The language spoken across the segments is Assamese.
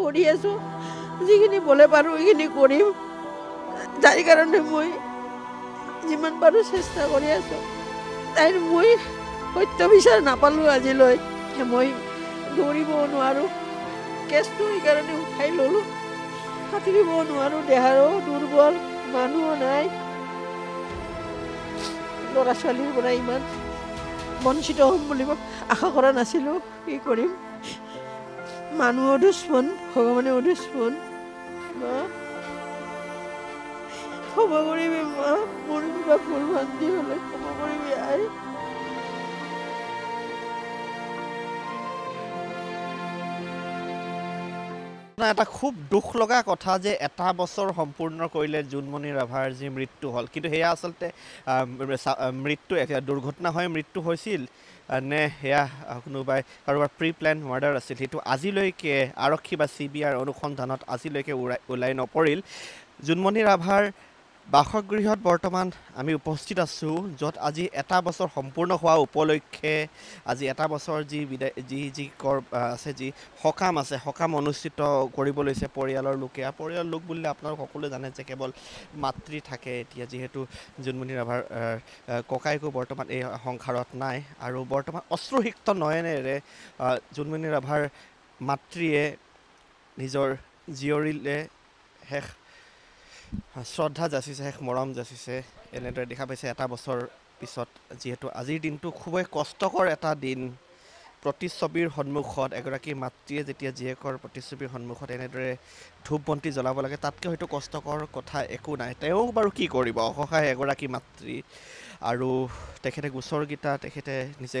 কৰি আছো যিখিনি বলে পাৰোঁ এইখিনি কৰিম যাৰ কাৰণে মই যিমান পাৰোঁ চেষ্টা কৰি আছোঁ তাইৰ মই সত্য বিচাৰ নাপালোঁ আজিলৈ মই দৌৰিব নোৱাৰোঁ কেছটো সেইকাৰণে উঠাই ল'লোঁ সাঁতুৰিব নোৱাৰোঁ দেহাৰো দুৰ্বল মানুহো নাই ল'ৰা ছোৱালীৰ পৰা ইমান বঞ্চিত হ'ম বুলি আশা কৰা নাছিলোঁ কি কৰিম মানুহ দুশ্মন ভগৱানে দুশ্মন মা কৰিবি মা মোৰ কিবা ফুল ভান্তি হ'লে ক্ষম কৰিবি আই এটা খুব দুখ লগা কথা যে এটা বছৰ সম্পূৰ্ণ কৰিলে জোনমণি ৰাভাৰ যি মৃত্যু হ'ল কিন্তু সেয়া আচলতে মৃত্যু দুৰ্ঘটনা হয় মৃত্যু হৈছিল নে সেয়া কোনোবাই কাৰোবাৰ প্ৰি প্লেন মাৰ্ডাৰ আছিল সেইটো আজিলৈকে আৰক্ষী বা চি বি আইৰ অনুসন্ধানত আজিলৈকে ওলাই ওলাই নপৰিল জোনমণি ৰাভাৰ বাসগৃহত বৰ্তমান আমি উপস্থিত আছোঁ য'ত আজি এটা বছৰ সম্পূৰ্ণ হোৱা উপলক্ষে আজি এটা বছৰ যি বিদায় যি যি কৰ আছে যি সকাম আছে সকাম অনুষ্ঠিত কৰিব লৈছে পৰিয়ালৰ লোকে পৰিয়ালৰ লোক বুলিলে আপোনালোক সকলোৱে জানে যে কেৱল মাতৃ থাকে এতিয়া যিহেতু জোনমণি ৰাভাৰ ককায়েকো বৰ্তমান এই সংসাৰত নাই আৰু বৰ্তমান অশ্ৰুসিক্ত নয়নেৰে জোনমণি ৰাভাৰ মাতৃয়ে নিজৰ জীয়ৰীলে শেষ শ্ৰদ্ধা যাচিছে শেষ মৰম যাচিছে এনেদৰে দেখা পাইছে এটা বছৰ পিছত যিহেতু আজিৰ দিনটো খুবেই কষ্টকৰ এটা দিন প্ৰতিচ্ছবিৰ সন্মুখত এগৰাকী মাতৃয়ে যেতিয়া জীয়েকৰ প্ৰতিচ্ছবিৰ সন্মুখত এনেদৰে ধূপ বন্তি জ্বলাব লাগে তাতকৈ হয়তো কষ্টকৰ কথা একো নাই তেওঁ বাৰু কি কৰিব অসহায় এগৰাকী মাতৃ আৰু তেখেতে গোচৰকেইটা তেখেতে নিজে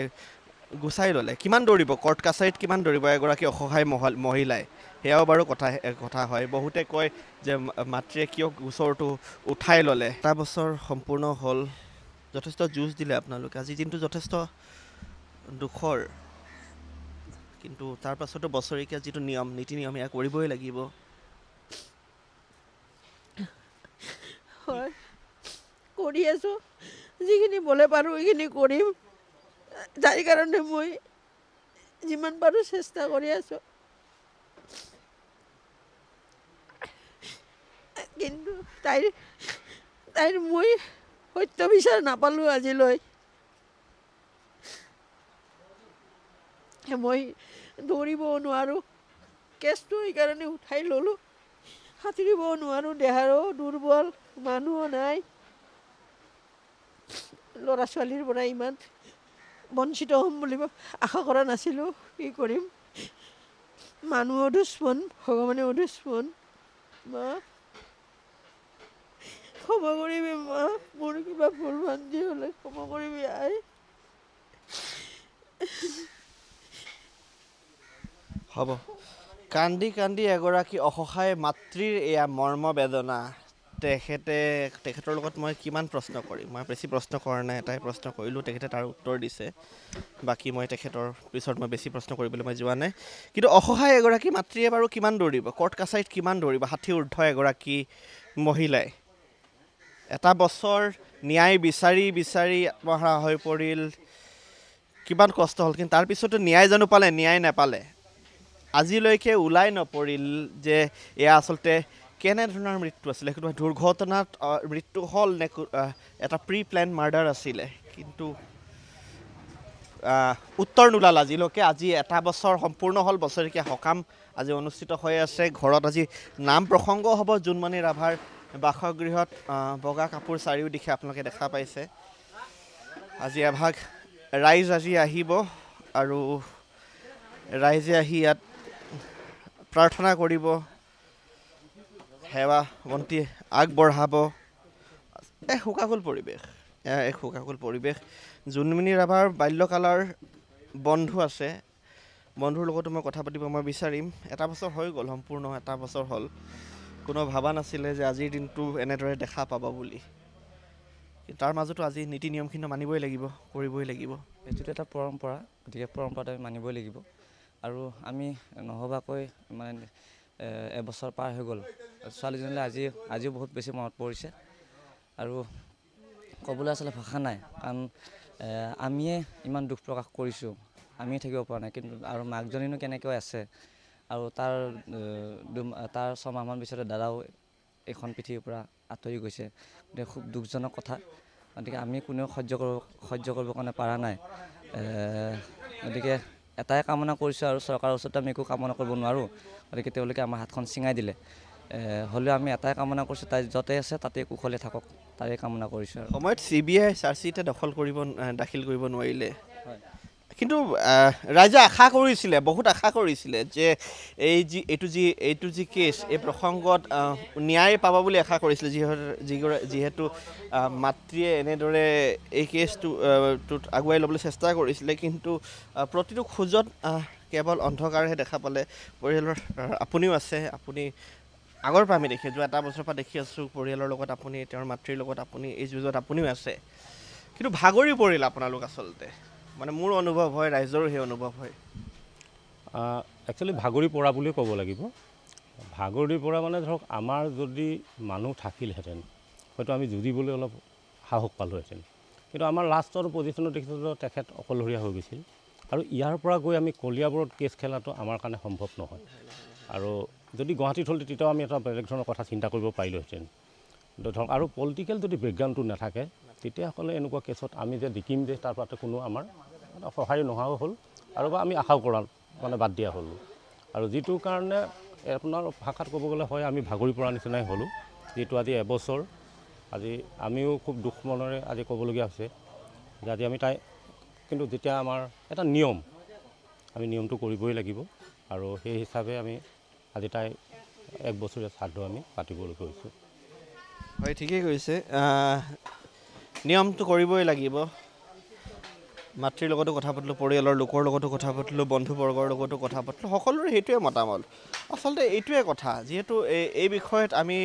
গুচাই ল'লে কিমান দৌৰিব কৰ্ট কাছাৰীত কিমান দৌৰিব এগৰাকী অসহায় মহিলাই সেয়াও বাৰু কথা কথা হয় বহুতে কয় যে মাতৃয়ে কিয় গোচৰটো উঠাই ল'লে এটা বছৰ সম্পূৰ্ণ হ'ল যথেষ্ট যুঁজ দিলে আপোনালোকে আজি দিনটো যথেষ্ট দুখৰ কিন্তু তাৰ পাছতো বছৰেকীয়া যিটো নিয়ম নীতি নিয়ম সেয়া কৰিবই লাগিব কৰি আছো যিখিনি বলে পাৰোঁ সেইখিনি কৰিম যাৰ কাৰণে মই যিমান পাৰোঁ চেষ্টা কৰি আছোঁ কিন্তু তাইৰ তাইৰ মই সত্য বিচাৰ নাপালোঁ আজিলৈ মই দৌৰিব নোৱাৰোঁ কেছটো সেইকাৰণে উঠাই ল'লোঁ সাঁতুৰিব নোৱাৰোঁ দেহাৰো দুৰ্বল মানুহো নাই ল'ৰা ছোৱালীৰ পৰা ইমান বঞ্চিত হ'ম বুলি আশা কৰা নাছিলোঁ কি কৰিম মানুহো দুস্মন ভগৱানেও দুস্মন মা ক্ষমা কৰিবি মা মোৰ কিবা ভুল ভান্তি হ'লে ক্ষমা কৰিবি আই হ'ব কান্দি কান্দি এগৰাকী অসহায় মাতৃৰ এয়া মৰ্ম বেদনা তেখেতে তেখেতৰ লগত মই কিমান প্ৰশ্ন কৰিম মই বেছি প্ৰশ্ন কৰা নাই এটাই প্ৰশ্ন কৰিলোঁ তেখেতে তাৰ উত্তৰ দিছে বাকী মই তেখেতৰ পিছত মই বেছি প্ৰশ্ন কৰিবলৈ মই যোৱা নাই কিন্তু অসহায় এগৰাকী মাতৃয়ে বাৰু কিমান দৌৰিব কৰ্ট কাছাৰীত কিমান দৌৰিব ষাঠি ঊৰ্ধ এগৰাকী মহিলাই এটা বছৰ ন্যায় বিচাৰি বিচাৰি আত্মহাৰা হৈ পৰিল কিমান কষ্ট হ'ল কিন্তু তাৰপিছতো ন্যায় জানো পালে ন্যায় নাপালে আজিলৈকে ওলাই নপৰিল যে এয়া আচলতে কেনেধৰণৰ মৃত্যু আছিলে সেইটো দুৰ্ঘটনাত মৃত্যু হ'ল নে এটা প্ৰি প্লেন মাৰ্ডাৰ আছিলে কিন্তু উত্তৰ নোলাল আজিলৈকে আজি এটা বছৰ সম্পূৰ্ণ হ'ল বছৰেকীয়া সকাম আজি অনুষ্ঠিত হৈ আছে ঘৰত আজি নাম প্ৰসংগ হ'ব জোনমণি ৰাভাৰ বাসগৃহত বগা কাপোৰ চাৰিওদিশে আপোনালোকে দেখা পাইছে আজি এভাগ ৰাইজ আজি আহিব আৰু ৰাইজে আহি ইয়াত প্ৰাৰ্থনা কৰিব সেৱা বন্তি আগবঢ়াব এক শোকাকুল পৰিৱেশ এক শোকাকুল পৰিৱেশ জোনমিনি ৰাভাৰ বাল্যকালৰ বন্ধু আছে বন্ধুৰ লগতো মই কথা পাতিব মই বিচাৰিম এটা বছৰ হৈ গ'ল সম্পূৰ্ণ এটা বছৰ হ'ল কোনো ভাবা নাছিলে যে আজিৰ দিনটো এনেদৰে দেখা পাব বুলি তাৰ মাজতো আজি নীতি নিয়মখিনি মানিবই লাগিব কৰিবই লাগিব এইটোতো এটা পৰম্পৰা গতিকে পৰম্পৰাটো আমি মানিবই লাগিব আৰু আমি নহবাকৈ মানে এবছৰ পাৰ হৈ গ'ল ছোৱালীজনীলৈ আজি আজিও বহুত বেছি মনত পৰিছে আৰু ক'বলৈ আচলতে ভাষা নাই কাৰণ আমিয়ে ইমান দুখ প্ৰকাশ কৰিছোঁ আমিয়ে থাকিব পৰা নাই কিন্তু আৰু মাকজনীনো কেনেকৈ আছে আৰু তাৰ তাৰ ছমাহমান পিছতে দাদাও এইখন পৃথিৱীৰ পৰা আঁতৰি গৈছে গতিকে খুব দুখজনক কথা গতিকে আমি কোনেও সহ্য কৰিব সহ্য কৰিব কাৰণে পৰা নাই গতিকে এটাই কামনা কৰিছোঁ আৰু চৰকাৰৰ ওচৰত আমি একো কামনা কৰিব নোৱাৰোঁ গতিকে তেওঁলোকে আমাৰ হাতখন চিঙাই দিলে হ'লেও আমি এটাই কামনা কৰিছোঁ তাই য'তে আছে তাতে কুশলে থাকক তাৰে কামনা কৰিছোঁ আৰু সময়ত চি বি আই চাৰ্জশ্বীটে দখল কৰিব দাখিল কৰিব নোৱাৰিলে কিন্তু ৰাইজে আশা কৰিছিলে বহুত আশা কৰিছিলে যে এই যি এইটো যি এইটো যি কেছ এই প্ৰসংগত ন্যায় পাব বুলি আশা কৰিছিলে যিহেতু যিহেতু মাতৃয়ে এনেদৰে এই কেছটোত আগুৱাই ল'বলৈ চেষ্টা কৰিছিলে কিন্তু প্ৰতিটো খোজত কেৱল অন্ধকাৰহে দেখা পালে পৰিয়ালৰ আপুনিও আছে আপুনি আগৰ পৰা আমি দেখি যোৱা এটা বছৰৰ পৰা দেখি আছোঁ পৰিয়ালৰ লগত আপুনি তেওঁৰ মাতৃৰ লগত আপুনি এই যুঁজত আপুনিও আছে কিন্তু ভাগৰি পৰিল আপোনালোক আচলতে মানে মোৰ অনুভৱ হয় ৰাইজৰো সেই অনুভৱ হয় একচুৱেলি ভাগৰি পৰা বুলিয়ে ক'ব লাগিব ভাগৰি পৰা মানে ধৰক আমাৰ যদি মানুহ থাকিলহেঁতেন হয়তো আমি যুঁজিবলৈ অলপ সাহস পালোহেঁতেন কিন্তু আমাৰ লাষ্টৰ পজিশ্যনত দেখিছিলোঁ তেখেত অকলশৰীয়া হৈ গৈছিল আৰু ইয়াৰ পৰা গৈ আমি কলিয়াবোৰত কেছ খেলাটো আমাৰ কাৰণে সম্ভৱ নহয় আৰু যদি গুৱাহাটীত হ'লহেঁতেন তেতিয়াও আমি এটা বেলেগ ধৰণৰ কথা চিন্তা কৰিব পাৰিলোহেঁতেন ধৰক আৰু পলিটিকেল যদি বেকগ্ৰাউণ্ডটো নাথাকে তেতিয়াহ'লে এনেকুৱা কেছত আমি যে জিকিম যে তাৰ পৰা কোনো আমাৰ সহায় নোহোৱাও হ'ল আৰু বা আমি আশাও কৰা মানে বাদ দিয়া হ'লোঁ আৰু যিটোৰ কাৰণে আপোনাৰ ভাষাত ক'ব গ'লে হয় আমি ভাগৰি পৰা নিচিনাই হ'লোঁ যিটো আজি এবছৰ আজি আমিও খুব দুখ মনেৰে আজি ক'বলগীয়া হৈছে যে আজি আমি তাই কিন্তু যেতিয়া আমাৰ এটা নিয়ম আমি নিয়মটো কৰিবই লাগিব আৰু সেই হিচাপে আমি আজি তাই এক বছৰীয়া শ্ৰাদ্ধ আমি পাতিবলৈ গৈছোঁ হয় ঠিকেই কৈছে নিয়মটো কৰিবই লাগিব মাতৃৰ লগতো কথা পাতিলোঁ পৰিয়ালৰ লোকৰ লগতো কথা পাতিলোঁ বন্ধুবৰ্গৰ লগতো কথা পাতিলোঁ সকলোৰে সেইটোৱে মতামত আচলতে এইটোৱে কথা যিহেতু এই এই বিষয়ত আমি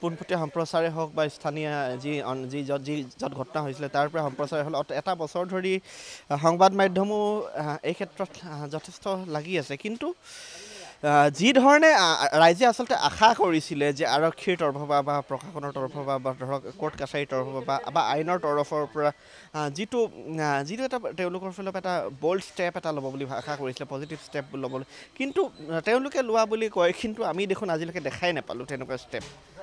পোনপটীয়া সম্প্ৰচাৰে হওক বা স্থানীয় যি যি য'ত যি য'ত ঘটনা হৈছিলে তাৰ পৰা সম্প্ৰচাৰ হ'ল এটা বছৰ ধৰি সংবাদ মাধ্যমো এই ক্ষেত্ৰত যথেষ্ট লাগি আছে কিন্তু যি ধৰণে ৰাইজে আচলতে আশা কৰিছিলে যে আৰক্ষীৰ তৰফৰ পৰা বা প্ৰশাসনৰ তৰফৰ পৰা বা ধৰক কোৰ্ট কাছাৰীৰ তৰফৰ পৰা বা আইনৰ তৰফৰ পৰা যিটো যিটো এটা তেওঁলোকৰ ফালৰ পৰা এটা বল্ড ষ্টেপ এটা ল'ব বুলি আশা কৰিছিলে পজিটিভ ষ্টেপ ল'বলৈ কিন্তু তেওঁলোকে লোৱা বুলি কয় কিন্তু আমি দেখোন আজিলৈকে দেখাই নাপালোঁ তেনেকুৱা ষ্টেপ